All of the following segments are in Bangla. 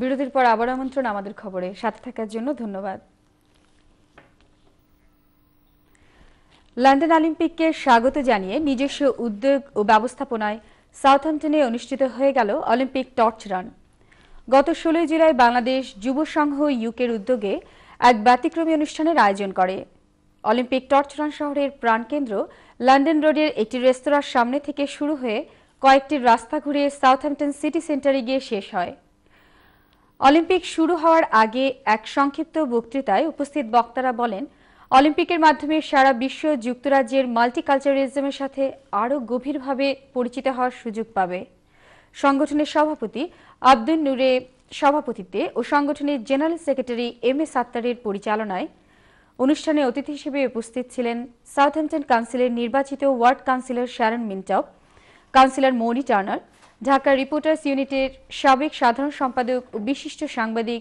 বিরতির পর আবার আমন্ত্রণ আমাদের খবরে সাথে থাকার জন্য ধন্যবাদ লন্ডন অলিম্পিককে স্বাগত জানিয়ে নিজস্ব উদ্যোগ ও ব্যবস্থাপনায় সাউথহ্যাম্পটনে অনুষ্ঠিত হয়ে গেল অলিম্পিক টর্চ রান গত ষোলোই জুলাই বাংলাদেশ যুব সংঘ ইউকের উদ্যোগে এক ব্যতিক্রমী অনুষ্ঠানের আয়োজন করে অলিম্পিক টর্চ রান শহরের প্রাণকেন্দ্র লন্ডন রোডের একটি রেস্তোরাঁর সামনে থেকে শুরু হয়ে কয়েকটি রাস্তা ঘুরে সাউথহ্যাম্পটন সিটি সেন্টারে গিয়ে শেষ হয় অলিম্পিক শুরু হওয়ার আগে এক সংক্ষিপ্ত বক্তৃতায় উপস্থিত বক্তারা বলেন অলিম্পিকের মাধ্যমে সারা বিশ্ব যুক্তরাজ্যের মাল্টিকালচারিজমের সাথে আরও গভীরভাবে পরিচিত হওয়ার সুযোগ পাবে সংগঠনের সভাপতি আব্দুল নূরে সভাপতিত্বে ও সংগঠনের জেনারেল সেক্রেটারি এম এ সাত্তারের পরিচালনায় অনুষ্ঠানে অতিথি হিসেবে উপস্থিত ছিলেন সাউথহ্যাম্পটন কাউন্সিলের নির্বাচিত ওয়ার্ড কাউন্সিলর শ্যারন মিন্টপ councillor Maureen Turner Dhaka Reporters ইউনিটের সাবেক সাধারণ সম্পাদক ও বিশিষ্ট সাংবাদিক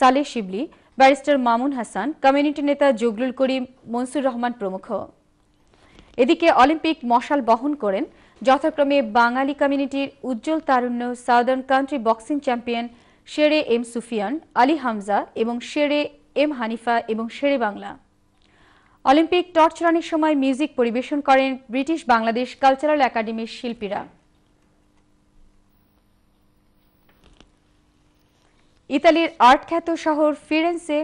সালেহ শিবলি ব্যারিস্টার মামুন হাসান কমিউনিটি নেতা জগরুল করিম মনসুর রহমান প্রমুখ এদিকে অলিম্পিক মশাল বহন করেন যথাক্রমে বাঙালি কমিউনিটির উজ্জ্বল তারুণ্য southern country boxing champion Shere M Sufian Ali Hamza এবং শেরে এম হানিফা এবং শেরে বাংলা অলিম্পিক টর্চ রানের সময় মিউজিক পরিবেশন করেন ব্রিটিশ বাংলাদেশ কালচারাল একাডেমির শিল্পীরা ইতালির আর্ট খ্যাত শহর ফিরেন্সে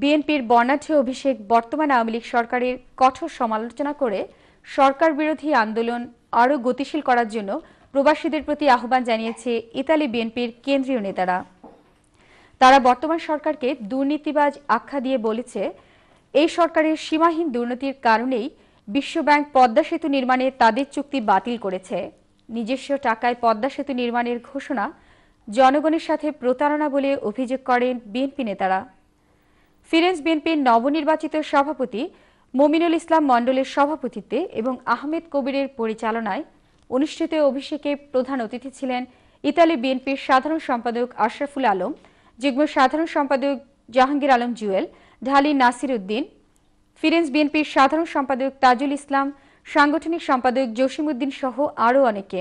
বিএনপির বর্ণাঢ্য অভিষেক বর্তমান আওয়ামী লীগ সরকারের কঠোর সমালোচনা করে সরকার বিরোধী আন্দোলন আরও গতিশীল করার জন্য প্রবাসীদের প্রতি আহ্বান জানিয়েছে ইতালি বিএনপির কেন্দ্রীয় নেতারা তারা বর্তমান সরকারকে দুর্নীতিবাজ আখ্যা দিয়ে বলেছে এই সরকারের সীমাহীন দুর্নীতির কারণেই বিশ্বব্যাংক পদ্মা সেতু নির্মাণে তাদের চুক্তি বাতিল করেছে নিজস্ব টাকায় পদ্মা সেতু নির্মাণের ঘোষণা জনগণের সাথে প্রতারণা বলে অভিযোগ করেন বিএনপি নেতারা ফিরেন্স বিএনপির নবনির্বাচিত সভাপতি মমিনুল ইসলাম মণ্ডলের সভাপতিত্বে এবং আহমেদ কবিরের পরিচালনায় অনুষ্ঠিত অভিষেকে প্রধান অতিথি ছিলেন ইতালি বিএনপির সাধারণ সম্পাদক আশরাফুল আলম যুগ্ম সাধারণ সম্পাদক জাহাঙ্গীর আলম জুয়েল ঢালি নাসির উদ্দিন ফিরেন্স বিএনপির সাধারণ সম্পাদক তাজুল ইসলাম সাংগঠনিক সম্পাদক জসিমউদ্দিন সহ আরও অনেকে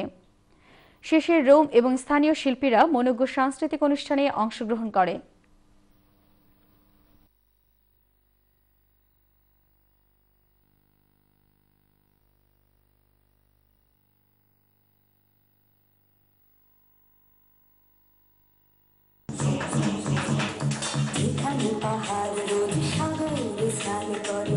শেষে রোম এবং স্থানীয় শিল্পীরা মনোজ্ঞ সাংস্কৃতিক অনুষ্ঠানে অংশগ্রহণ করেন পাহাড় রোদ সাগর বিস্তার করে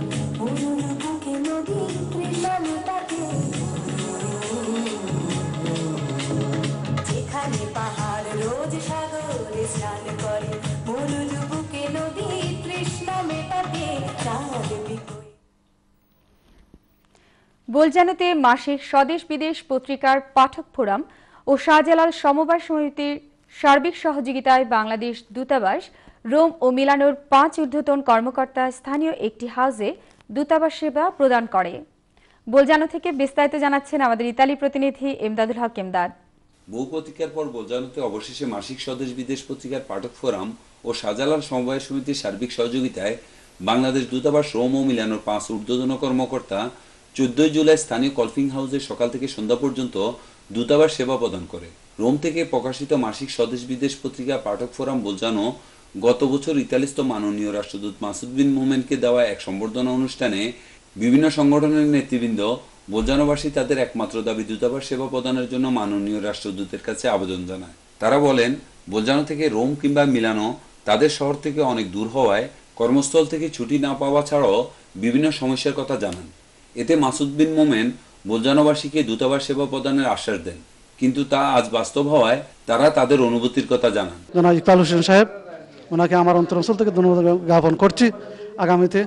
বোলজানোতে মাসিক স্বদেশ বিদেশ পত্রিকার পাঠক ফোরাম ও শাহজালাল সমবায় সমিতির সার্বিক সহযোগিতায় বাংলাদেশ দূতাবাস রোম ও মিলানোর পাঁচ ঊর্ধ্বতন কর্মকর্তা স্থানীয় একটি হাউসে দূতাবাস সেবা প্রদান করে বোলজানো থেকে বিস্তারিত জানাচ্ছেন আমাদের ইতালি প্রতিনিধি এমদাদুল হক এমদাদ বহু পত্রিকার পর বোলজানোতে অবশেষে মাসিক স্বদেশ বিদেশ পত্রিকার পাঠক ফোরাম ও শাহজালাল সমবায় সমিতির সার্বিক সহযোগিতায় বাংলাদেশ দূতাবাস রোম ও মিলানোর পাঁচ ঊর্ধ্বতন কর্মকর্তা চোদ্দই জুলাই স্থানীয় কলফিং হাউসে সকাল থেকে সন্ধ্যা পর্যন্ত দূতাবাস সেবা প্রদান করে রোম থেকে প্রকাশিত মাসিক স্বদেশ বিদেশ পত্রিকা পাঠক ফোরাম বোঝানো গত বছর ইতালিস্থ মাননীয় রাষ্ট্রদূত মাসুদ বিন মোমেনকে দেওয়া এক সম্বর্ধনা অনুষ্ঠানে বিভিন্ন সংগঠনের নেতৃবৃন্দ বোঝানোবাসী তাদের একমাত্র দাবি দূতাবাস সেবা প্রদানের জন্য মাননীয় রাষ্ট্রদূতের কাছে আবেদন জানায় তারা বলেন বোঝানো থেকে রোম কিংবা মিলানো তাদের শহর থেকে অনেক দূর হওয়ায় কর্মস্থল থেকে ছুটি না পাওয়া ছাড়াও বিভিন্ন সমস্যার কথা জানান এতে মাসুদ্দিন মোমেন বোলজানবাসীকে দূতাবাস সেবা প্রদানের আশ্বাস দেন কিন্তু তা আজ বাস্তব হওয়ায় তারা তাদের অনুভূতির কথা জানান জনাব ইকবাল হোসেন সাহেব ওনাকে আমার অন্তরস্থল থেকে ধন্যবাদ জ্ঞাপন করছি আগামীতে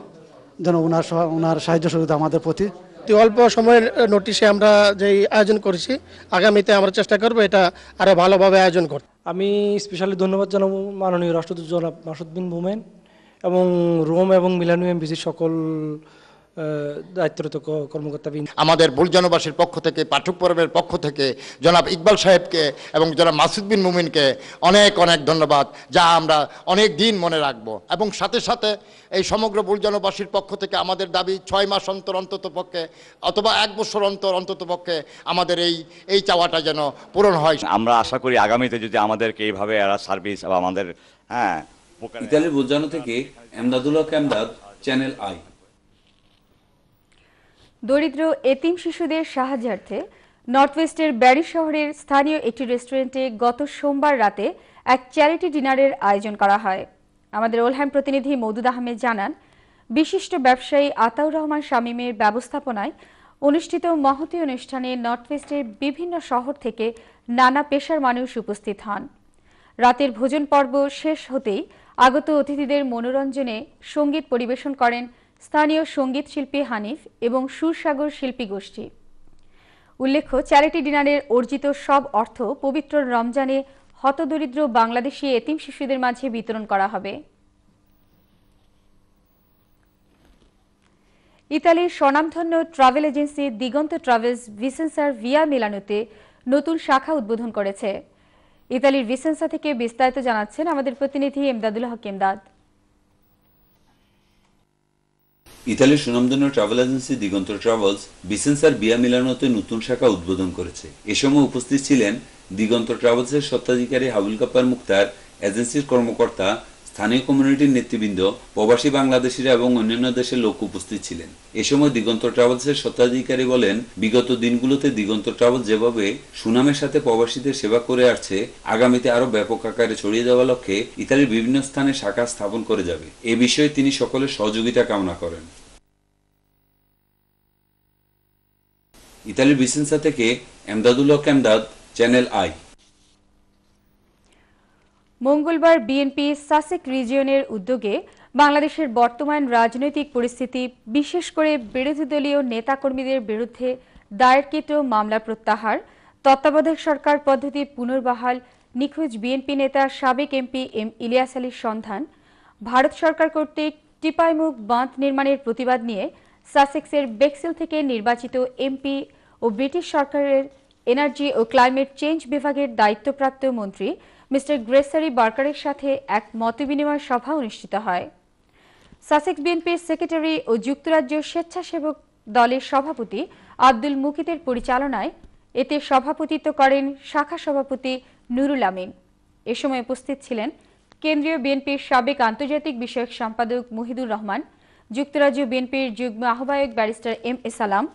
যেন ওনার ওনার সাহায্য সুবিধা আমাদের প্রতি অল্প সময়ের নোটিশে আমরা যেই আয়োজন করেছি আগামীতে আমরা চেষ্টা করব এটা আরও ভালোভাবে আয়োজন কর আমি স্পেশালি ধন্যবাদ জানাবো মাননীয় রাষ্ট্রদূত জনাব মাসুদ্দিন মোমেন এবং রোম এবং মিলানো বিসির সকল দায়িত্বরত কর্মকর্তা আমাদের বুলজানবাসীর পক্ষ থেকে পাঠক পর্বের পক্ষ থেকে জনাব ইকবাল সাহেবকে এবং জনাব মাসুদ বিন মুমিনকে অনেক অনেক ধন্যবাদ যা আমরা অনেক দিন মনে রাখব এবং সাথে সাথে এই সমগ্র বুলজানবাসীর পক্ষ থেকে আমাদের দাবি ছয় মাস অন্তর অন্তত পক্ষে অথবা এক বছর অন্তর অন্তত পক্ষে আমাদের এই এই চাওয়াটা যেন পূরণ হয় আমরা আশা করি আগামীতে যদি আমাদেরকে এইভাবে এরা সার্ভিস বা আমাদের হ্যাঁ ইতালির বুলজানো থেকে চ্যানেল আই দরিদ্র এতিম শিশুদের সাহায্যার্থে নর্থ ওয়েস্টের ব্যারি শহরের স্থানীয় একটি রেস্টুরেন্টে গত সোমবার রাতে এক চ্যারিটি ডিনারের আয়োজন করা হয় আমাদের ওলহ্যাম প্রতিনিধি মৌদুদ আহমেদ জানান বিশিষ্ট ব্যবসায়ী আতাউর রহমান শামীমের ব্যবস্থাপনায় অনুষ্ঠিত মহতি অনুষ্ঠানে নর্থ ওয়েস্টের বিভিন্ন শহর থেকে নানা পেশার মানুষ উপস্থিত হন রাতের ভোজন পর্ব শেষ হতেই আগত অতিথিদের মনোরঞ্জনে সঙ্গীত পরিবেশন করেন স্থানীয় সঙ্গীত শিল্পী হানিফ এবং সুরসাগর শিল্পী গোষ্ঠী উল্লেখ্য চ্যারিটি ডিনারের অর্জিত সব অর্থ পবিত্র রমজানে হতদরিদ্র বাংলাদেশি এতিম শিশুদের মাঝে বিতরণ করা হবে ইতালির স্বনামধন্য ট্রাভেল এজেন্সি দিগন্ত ট্রাভেলস ভিসেন্সার ভিয়া মিলানোতে নতুন শাখা উদ্বোধন করেছে ইতালির ভিসেন্সা থেকে বিস্তারিত জানাচ্ছেন আমাদের প্রতিনিধি এমদাদুল হক এমদাদ ইতালির সুনামধন্য ট্রাভেল এজেন্সি দিগন্ত ট্রাভেলস বিসেন্সার বিয়া মিলানোতে নতুন শাখা উদ্বোধন করেছে এ সময় উপস্থিত ছিলেন দিগন্ত ট্রাভেলসের স্বত্বাধিকারী হাবুল কাপার মুক্তার এজেন্সির কর্মকর্তা স্থানীয় কমিউনিটির নেতৃবৃন্দ প্রবাসী বাংলাদেশিরা এবং অন্যান্য দেশের লোক উপস্থিত ছিলেন এ সময় দিগন্ত ট্রাভেলসের স্বত্বাধিকারী বলেন বিগত দিনগুলোতে দিগন্ত ট্রাভেলস যেভাবে সুনামের সাথে প্রবাসীদের সেবা করে আসছে আগামীতে আরও ব্যাপক আকারে ছড়িয়ে যাওয়া লক্ষ্যে ইতালির বিভিন্ন স্থানে শাখা স্থাপন করে যাবে এ বিষয়ে তিনি সকলের সহযোগিতা কামনা করেন ইতালির বিসেন্সা থেকে এমদাদুল্লাহ কেমদাদ চ্যানেল আই মঙ্গলবার বিএনপি সাসেক রিজিয়নের উদ্যোগে বাংলাদেশের বর্তমান রাজনৈতিক পরিস্থিতি বিশেষ করে বিরোধী দলীয় নেতাকর্মীদের বিরুদ্ধে দায়েরকৃত মামলা প্রত্যাহার তত্ত্বাবধায়ক সরকার পদ্ধতি পুনর্বহাল নিখোঁজ বিএনপি নেতা সাবেক এমপি এম ইলিয়াস আলীর সন্ধান ভারত সরকার কর্তৃক টিপাইমুখ বাঁধ নির্মাণের প্রতিবাদ নিয়ে সাসেক্সের বেক্সেল থেকে নির্বাচিত এমপি ও ব্রিটিশ সরকারের এনার্জি ও ক্লাইমেট চেঞ্জ বিভাগের দায়িত্বপ্রাপ্ত মন্ত্রী মিস্টার গ্রেসারি বার্কারের সাথে এক মতবিনিময় সভা অনুষ্ঠিত হয় সাসেক্স বিএনপির সেক্রেটারি ও যুক্তরাজ্য স্বেচ্ছাসেবক দলের সভাপতি আব্দুল মুকিতের পরিচালনায় এতে সভাপতিত্ব করেন শাখা সভাপতি নুরুল আমিন এ সময় উপস্থিত ছিলেন কেন্দ্রীয় বিএনপির সাবেক আন্তর্জাতিক বিষয়ক সম্পাদক মুহিদুর রহমান যুক্তরাজ্য বিএনপির যুগ্ম আহ্বায়ক ব্যারিস্টার এম এ সালাম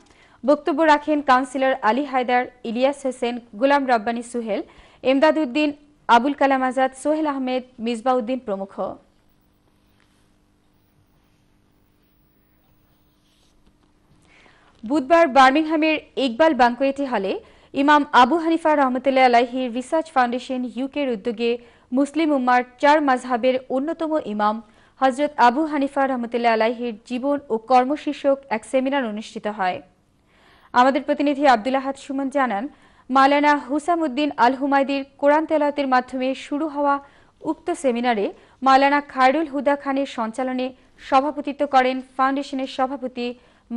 বক্তব্য রাখেন কাউন্সিলর আলী হায়দার ইলিয়াস হোসেন গুলাম রব্বানী সুহেল এমদাদ উদ্দিন আবুল কালাম আজাদ সোহেল আহমেদ মিজবাউদ্দিন প্রমুখ বুধবার বার্মিংহামের ইকবাল বাঙ্কুয়েটি হলে ইমাম আবু হানিফা রহমতুল্লাহ আলাহির রিসার্চ ফাউন্ডেশন ইউকের উদ্যোগে মুসলিম উম্মার চার মাঝহাবের অন্যতম ইমাম হজরত আবু হানিফা রহমতুল্লাহ আলাহির জীবন ও কর্মশীর্ষক এক সেমিনার অনুষ্ঠিত হয় আমাদের প্রতিনিধি আব্দুল আহাদ সুমন জানান মালানা হুসামুদ্দিন আল হুমায়দির কোরআন তেলাতের মাধ্যমে শুরু হওয়া উক্ত সেমিনারে মালানা খায়রুল হুদা খানের সঞ্চালনে সভাপতিত্ব করেন ফাউন্ডেশনের সভাপতি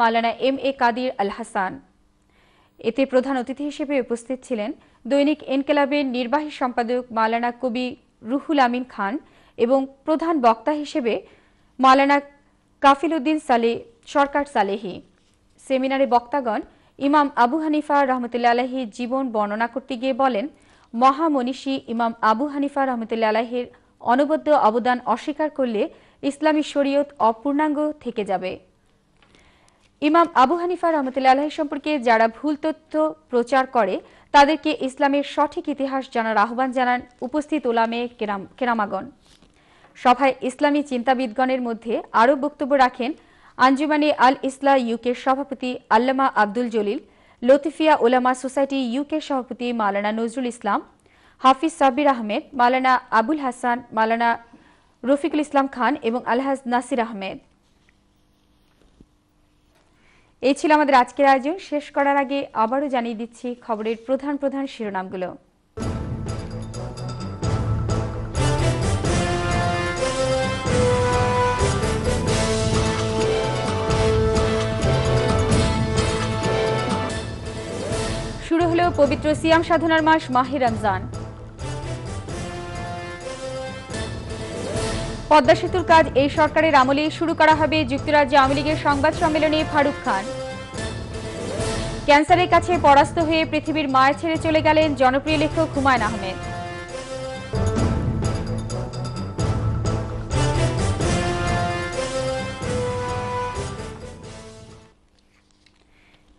মালানা এম এ কাদির আল হাসান এতে প্রধান অতিথি হিসেবে উপস্থিত ছিলেন দৈনিক এনকেলাবের নির্বাহী সম্পাদক মালানা কবি রুহুল আমিন খান এবং প্রধান বক্তা হিসেবে মালানা কাফিল উদ্দিন সালে সরকার সালেহি সেমিনারে বক্তাগণ ইমাম আবু হানিফা রহমতুল্লা আলাহির জীবন বর্ণনা করতে গিয়ে বলেন মহামনীষী ইমাম আবু হানিফা রহমতুল্লা আলাহির অনবদ্য অবদান অস্বীকার করলে ইসলামী শরীয়ত অপূর্ণাঙ্গ থেকে যাবে ইমাম আবু হানিফা রহমতুল্লা আলাহি সম্পর্কে যারা ভুল তথ্য প্রচার করে তাদেরকে ইসলামের সঠিক ইতিহাস জানার আহ্বান জানান উপস্থিত ওলামে কেরামাগণ সভায় ইসলামী চিন্তাবিদগণের মধ্যে আরও বক্তব্য রাখেন আঞ্জুমানে আল ইসলা ইউকের সভাপতি আল্লামা আব্দুল জলিল লতিফিয়া ওলামা সোসাইটি ইউকের সভাপতি মালানা নজরুল ইসলাম হাফিজ সাবির আহমেদ মালানা আবুল হাসান মালানা রফিকুল ইসলাম খান এবং আলহাজ নাসির আহমেদ এই ছিল আমাদের আজকের আয়োজন শেষ করার আগে আবারও জানিয়ে দিচ্ছি খবরের প্রধান প্রধান শিরোনামগুলো পবিত্র সিয়াম সাধনার মাস মাহি রমজান পদ্মা সেতুর কাজ এই সরকারের আমলে শুরু করা হবে যুক্তরাজ্যে আওয়ামী লীগের সংবাদ সম্মেলনে ফারুক খান ক্যান্সারের কাছে পরাস্ত হয়ে পৃথিবীর মায়া ছেড়ে চলে গেলেন জনপ্রিয় লেখক হুমায়ুন আহমেদ